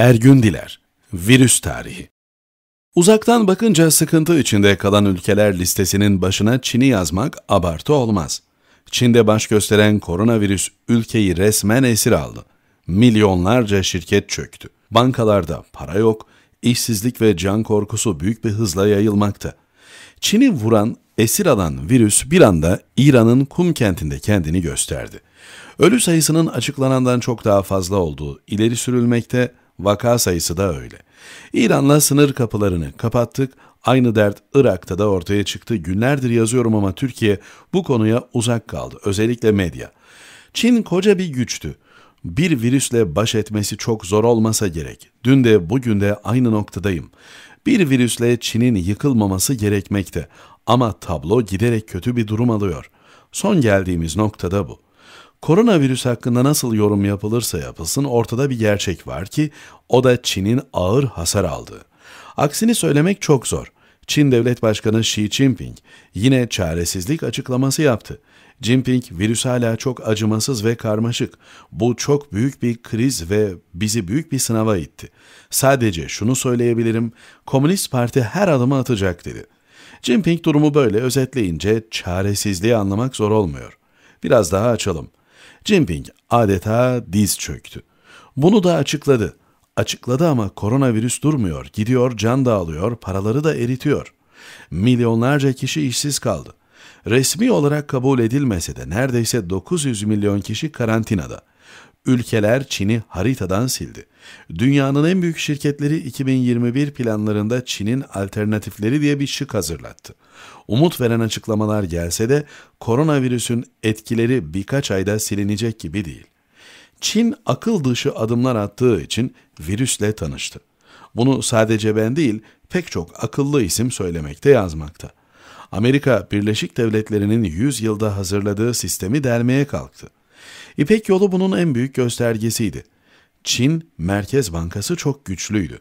Ergün Diler, Virüs Tarihi Uzaktan bakınca sıkıntı içinde kalan ülkeler listesinin başına Çin'i yazmak abartı olmaz. Çin'de baş gösteren koronavirüs ülkeyi resmen esir aldı. Milyonlarca şirket çöktü. Bankalarda para yok, işsizlik ve can korkusu büyük bir hızla yayılmakta. Çin'i vuran, esir alan virüs bir anda İran'ın Kum kentinde kendini gösterdi. Ölü sayısının açıklanandan çok daha fazla olduğu ileri sürülmekte, Vaka sayısı da öyle. İran'la sınır kapılarını kapattık. Aynı dert Irak'ta da ortaya çıktı. Günlerdir yazıyorum ama Türkiye bu konuya uzak kaldı. Özellikle medya. Çin koca bir güçtü. Bir virüsle baş etmesi çok zor olmasa gerek. Dün de bugün de aynı noktadayım. Bir virüsle Çin'in yıkılmaması gerekmekte. Ama tablo giderek kötü bir durum alıyor. Son geldiğimiz noktada bu. Koronavirüs hakkında nasıl yorum yapılırsa yapılsın ortada bir gerçek var ki o da Çin'in ağır hasar aldığı. Aksini söylemek çok zor. Çin Devlet Başkanı Xi Jinping yine çaresizlik açıklaması yaptı. Jinping virüs hala çok acımasız ve karmaşık. Bu çok büyük bir kriz ve bizi büyük bir sınava itti. Sadece şunu söyleyebilirim, Komünist Parti her adımı atacak dedi. Jinping durumu böyle özetleyince çaresizliği anlamak zor olmuyor. Biraz daha açalım. Jinping adeta diz çöktü. Bunu da açıkladı. Açıkladı ama koronavirüs durmuyor, gidiyor, can dağılıyor, paraları da eritiyor. Milyonlarca kişi işsiz kaldı. Resmi olarak kabul edilmese de neredeyse 900 milyon kişi karantinada. Ülkeler Çin'i haritadan sildi. Dünyanın en büyük şirketleri 2021 planlarında Çin'in alternatifleri diye bir şık hazırlattı. Umut veren açıklamalar gelse de koronavirüsün etkileri birkaç ayda silinecek gibi değil. Çin akıl dışı adımlar attığı için virüsle tanıştı. Bunu sadece ben değil, pek çok akıllı isim söylemekte yazmakta. Amerika Birleşik Devletleri'nin 100 yılda hazırladığı sistemi delmeye kalktı. İpek yolu bunun en büyük göstergesiydi. Çin Merkez Bankası çok güçlüydü.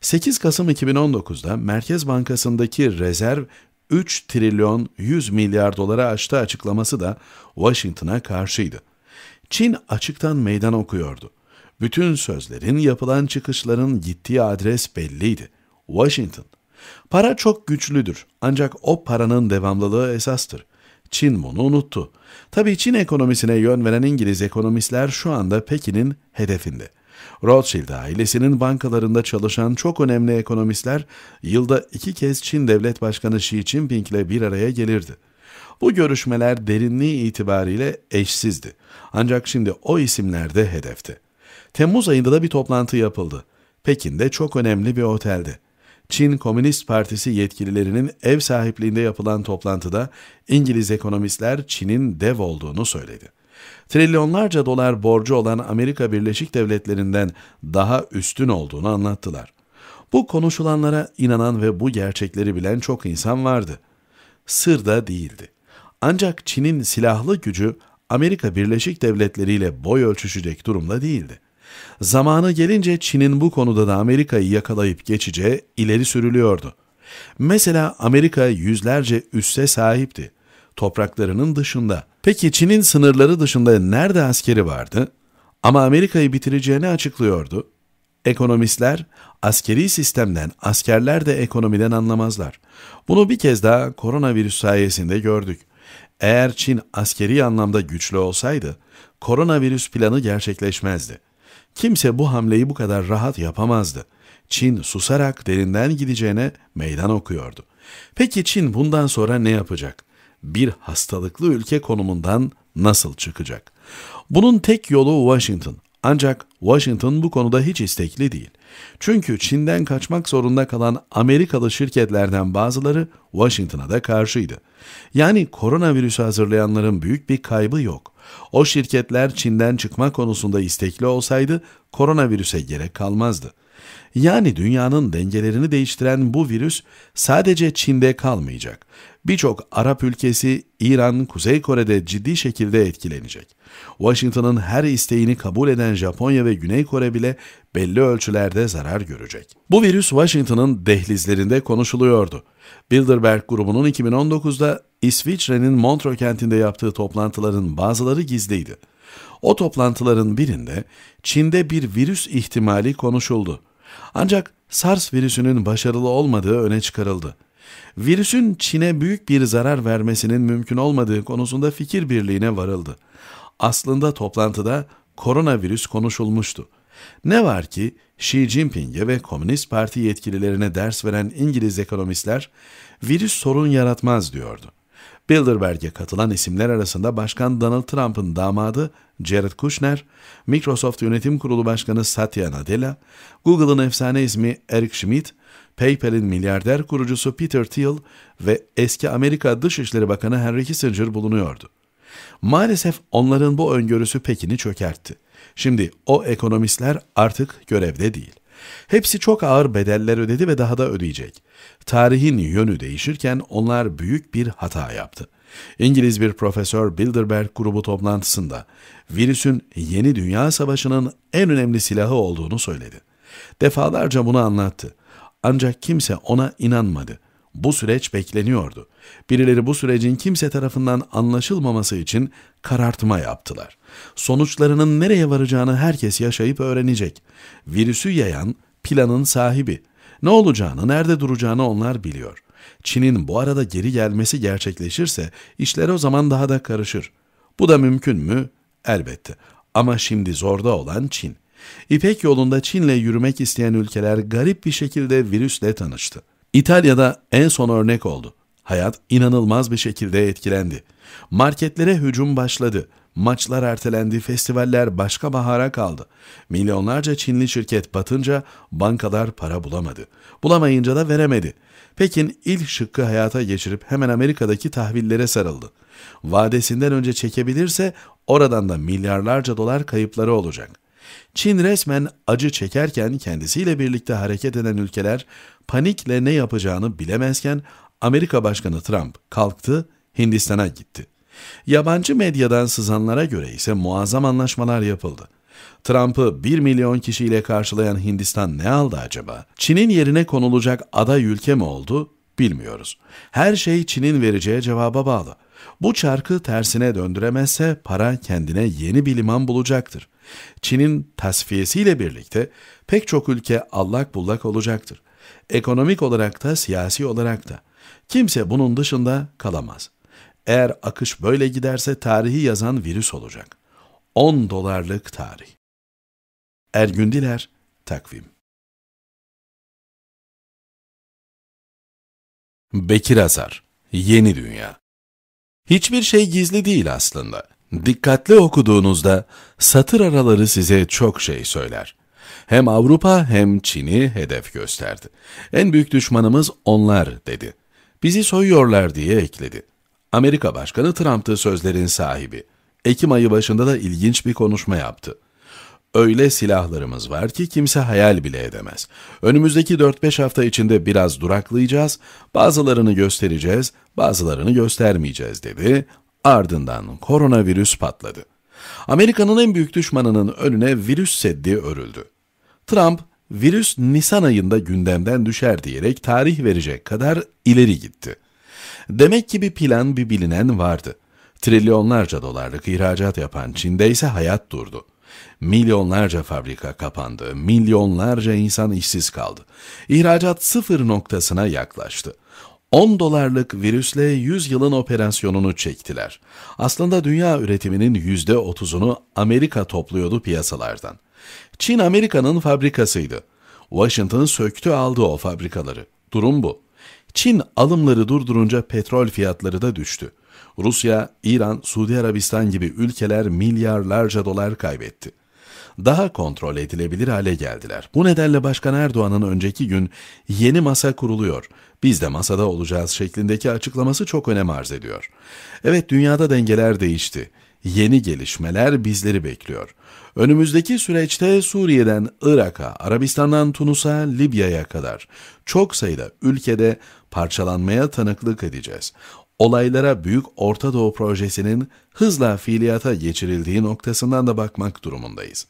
8 Kasım 2019'da Merkez Bankası'ndaki rezerv 3 trilyon 100 milyar dolara aştı açıklaması da Washington'a karşıydı. Çin açıktan meydan okuyordu. Bütün sözlerin, yapılan çıkışların gittiği adres belliydi. Washington. Para çok güçlüdür ancak o paranın devamlılığı esastır. Çin bunu unuttu. Tabii Çin ekonomisine yön veren İngiliz ekonomistler şu anda Pekin'in hedefinde. Rothschild ailesinin bankalarında çalışan çok önemli ekonomistler yılda iki kez Çin Devlet Başkanı Xi Jinping ile bir araya gelirdi. Bu görüşmeler derinliği itibariyle eşsizdi. Ancak şimdi o isimler de hedefte. Temmuz ayında da bir toplantı yapıldı. Pekin'de çok önemli bir otelde. Çin Komünist Partisi yetkililerinin ev sahipliğinde yapılan toplantıda İngiliz ekonomistler Çin'in dev olduğunu söyledi. Trilyonlarca dolar borcu olan Amerika Birleşik Devletleri'nden daha üstün olduğunu anlattılar. Bu konuşulanlara inanan ve bu gerçekleri bilen çok insan vardı. Sır da değildi. Ancak Çin'in silahlı gücü Amerika Birleşik Devletleri ile boy ölçüşecek durumda değildi. Zamanı gelince Çin'in bu konuda da Amerika'yı yakalayıp geçice ileri sürülüyordu. Mesela Amerika yüzlerce üsse sahipti. Topraklarının dışında. Peki Çin'in sınırları dışında nerede askeri vardı? Ama Amerika'yı bitireceğini açıklıyordu. Ekonomistler askeri sistemden, askerler de ekonomiden anlamazlar. Bunu bir kez daha koronavirüs sayesinde gördük. Eğer Çin askeri anlamda güçlü olsaydı, koronavirüs planı gerçekleşmezdi. Kimse bu hamleyi bu kadar rahat yapamazdı. Çin susarak derinden gideceğine meydan okuyordu. Peki Çin bundan sonra ne yapacak? Bir hastalıklı ülke konumundan nasıl çıkacak? Bunun tek yolu Washington. Ancak Washington bu konuda hiç istekli değil. Çünkü Çin'den kaçmak zorunda kalan Amerikalı şirketlerden bazıları Washington'a da karşıydı. Yani koronavirüsü hazırlayanların büyük bir kaybı yok. O şirketler Çin'den çıkma konusunda istekli olsaydı koronavirüse gerek kalmazdı. Yani dünyanın dengelerini değiştiren bu virüs sadece Çin'de kalmayacak. Birçok Arap ülkesi, İran, Kuzey Kore'de ciddi şekilde etkilenecek. Washington'ın her isteğini kabul eden Japonya ve Güney Kore bile belli ölçülerde zarar görecek. Bu virüs Washington'ın dehlizlerinde konuşuluyordu. Bilderberg grubunun 2019'da İsviçre'nin Montreux kentinde yaptığı toplantıların bazıları gizliydi. O toplantıların birinde Çin'de bir virüs ihtimali konuşuldu. Ancak SARS virüsünün başarılı olmadığı öne çıkarıldı. Virüsün Çin'e büyük bir zarar vermesinin mümkün olmadığı konusunda fikir birliğine varıldı. Aslında toplantıda koronavirüs konuşulmuştu. Ne var ki Xi Jinping'e ve Komünist Parti yetkililerine ders veren İngiliz ekonomistler virüs sorun yaratmaz diyordu. Bilderberg'e katılan isimler arasında Başkan Donald Trump'ın damadı Jared Kushner, Microsoft Yönetim Kurulu Başkanı Satya Nadella, Google'ın efsane ismi Eric Schmidt, PayPal'in milyarder kurucusu Peter Thiel ve eski Amerika Dışişleri Bakanı Henry Kissinger bulunuyordu. Maalesef onların bu öngörüsü Pekin'i çökertti. Şimdi o ekonomistler artık görevde değil. Hepsi çok ağır bedeller ödedi ve daha da ödeyecek. Tarihin yönü değişirken onlar büyük bir hata yaptı. İngiliz bir profesör Bilderberg grubu toplantısında virüsün yeni dünya savaşının en önemli silahı olduğunu söyledi. Defalarca bunu anlattı. Ancak kimse ona inanmadı. Bu süreç bekleniyordu. Birileri bu sürecin kimse tarafından anlaşılmaması için karartma yaptılar. Sonuçlarının nereye varacağını herkes yaşayıp öğrenecek. Virüsü yayan planın sahibi. Ne olacağını, nerede duracağını onlar biliyor. Çin'in bu arada geri gelmesi gerçekleşirse işler o zaman daha da karışır. Bu da mümkün mü? Elbette. Ama şimdi zorda olan Çin. İpek yolunda Çin'le yürümek isteyen ülkeler garip bir şekilde virüsle tanıştı. İtalya'da en son örnek oldu. Hayat inanılmaz bir şekilde etkilendi. Marketlere hücum başladı. Maçlar ertelendi, festivaller başka bahara kaldı. Milyonlarca Çinli şirket batınca bankalar para bulamadı. Bulamayınca da veremedi. Pekin ilk şıkkı hayata geçirip hemen Amerika'daki tahvillere sarıldı. Vadesinden önce çekebilirse oradan da milyarlarca dolar kayıpları olacak. Çin resmen acı çekerken kendisiyle birlikte hareket eden ülkeler panikle ne yapacağını bilemezken Amerika Başkanı Trump kalktı Hindistan'a gitti. Yabancı medyadan sızanlara göre ise muazzam anlaşmalar yapıldı. Trump'ı 1 milyon kişiyle karşılayan Hindistan ne aldı acaba? Çin'in yerine konulacak aday ülke mi oldu? Bilmiyoruz. Her şey Çin'in vereceği cevaba bağlı. Bu çarkı tersine döndüremezse para kendine yeni bir liman bulacaktır. Çin'in tasfiyesiyle birlikte pek çok ülke allak bullak olacaktır. Ekonomik olarak da siyasi olarak da. Kimse bunun dışında kalamaz. Eğer akış böyle giderse tarihi yazan virüs olacak. 10 dolarlık tarih. Ergün Diler, Takvim Bekir Azar, Yeni Dünya Hiçbir şey gizli değil aslında. Dikkatli okuduğunuzda satır araları size çok şey söyler. Hem Avrupa hem Çin'i hedef gösterdi. En büyük düşmanımız onlar dedi. Bizi soyuyorlar diye ekledi. Amerika Başkanı Trump'tı sözlerin sahibi. Ekim ayı başında da ilginç bir konuşma yaptı. Öyle silahlarımız var ki kimse hayal bile edemez. Önümüzdeki 4-5 hafta içinde biraz duraklayacağız, bazılarını göstereceğiz, bazılarını göstermeyeceğiz dedi. Ardından koronavirüs patladı. Amerika'nın en büyük düşmanının önüne virüs seddi örüldü. Trump, virüs Nisan ayında gündemden düşer diyerek tarih verecek kadar ileri gitti. Demek ki bir plan bir bilinen vardı. Trilyonlarca dolarlık ihracat yapan Çin'de ise hayat durdu. Milyonlarca fabrika kapandı, milyonlarca insan işsiz kaldı. İhracat sıfır noktasına yaklaştı. 10 dolarlık virüsle 100 yılın operasyonunu çektiler. Aslında dünya üretiminin %30'unu Amerika topluyordu piyasalardan. Çin Amerika'nın fabrikasıydı. Washington söktü aldı o fabrikaları. Durum bu. Çin alımları durdurunca petrol fiyatları da düştü. Rusya, İran, Suudi Arabistan gibi ülkeler milyarlarca dolar kaybetti. Daha kontrol edilebilir hale geldiler. Bu nedenle Başkan Erdoğan'ın önceki gün yeni masa kuruluyor, biz de masada olacağız şeklindeki açıklaması çok önem arz ediyor. Evet dünyada dengeler değişti. Yeni gelişmeler bizleri bekliyor. Önümüzdeki süreçte Suriye'den Irak'a, Arabistan'dan Tunus'a, Libya'ya kadar çok sayıda ülkede parçalanmaya tanıklık edeceğiz olaylara Büyük Orta Doğu Projesi'nin hızla fiiliyata geçirildiği noktasından da bakmak durumundayız.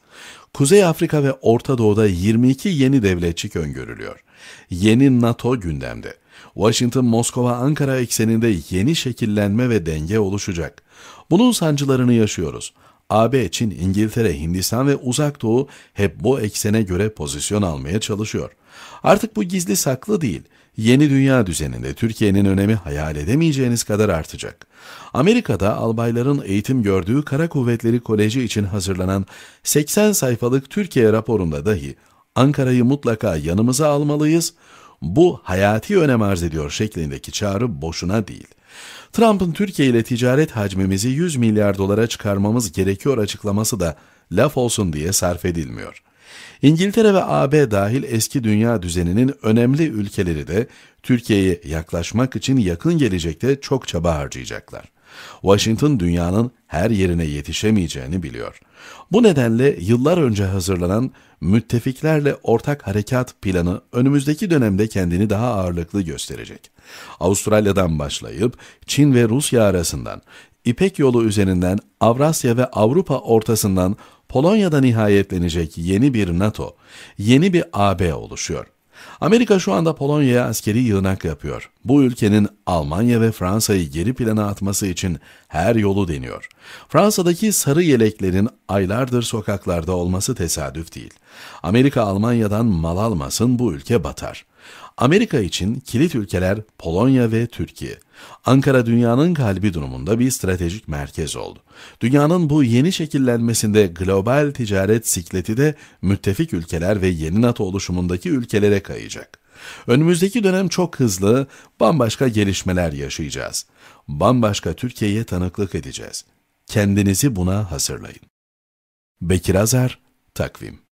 Kuzey Afrika ve Orta Doğu'da 22 yeni devletçik öngörülüyor. Yeni NATO gündemde. Washington, Moskova, Ankara ekseninde yeni şekillenme ve denge oluşacak. Bunun sancılarını yaşıyoruz. AB, için İngiltere, Hindistan ve Uzak Doğu hep bu eksene göre pozisyon almaya çalışıyor. Artık bu gizli saklı değil, yeni dünya düzeninde Türkiye'nin önemi hayal edemeyeceğiniz kadar artacak. Amerika'da albayların eğitim gördüğü Kara Kuvvetleri Koleji için hazırlanan 80 sayfalık Türkiye raporunda dahi Ankara'yı mutlaka yanımıza almalıyız, bu hayati önem arz ediyor şeklindeki çağrı boşuna değil. Trump'ın Türkiye ile ticaret hacmimizi 100 milyar dolara çıkarmamız gerekiyor açıklaması da laf olsun diye sarf edilmiyor. İngiltere ve AB dahil eski dünya düzeninin önemli ülkeleri de Türkiye'ye yaklaşmak için yakın gelecekte çok çaba harcayacaklar. Washington dünyanın her yerine yetişemeyeceğini biliyor. Bu nedenle yıllar önce hazırlanan müttefiklerle ortak harekat planı önümüzdeki dönemde kendini daha ağırlıklı gösterecek. Avustralya'dan başlayıp Çin ve Rusya arasından, İpek yolu üzerinden Avrasya ve Avrupa ortasından Polonya'da nihayetlenecek yeni bir NATO, yeni bir AB oluşuyor. Amerika şu anda Polonya'ya askeri yığınak yapıyor. Bu ülkenin Almanya ve Fransa'yı geri plana atması için her yolu deniyor. Fransa'daki sarı yeleklerin aylardır sokaklarda olması tesadüf değil. Amerika Almanya'dan mal almasın bu ülke batar. Amerika için kilit ülkeler Polonya ve Türkiye. Ankara dünyanın kalbi durumunda bir stratejik merkez oldu. Dünyanın bu yeni şekillenmesinde global ticaret sikleti de müttefik ülkeler ve yeni NATO oluşumundaki ülkelere kayacak. Önümüzdeki dönem çok hızlı, bambaşka gelişmeler yaşayacağız. Bambaşka Türkiye'ye tanıklık edeceğiz. Kendinizi buna hazırlayın. Bekir Azar, Takvim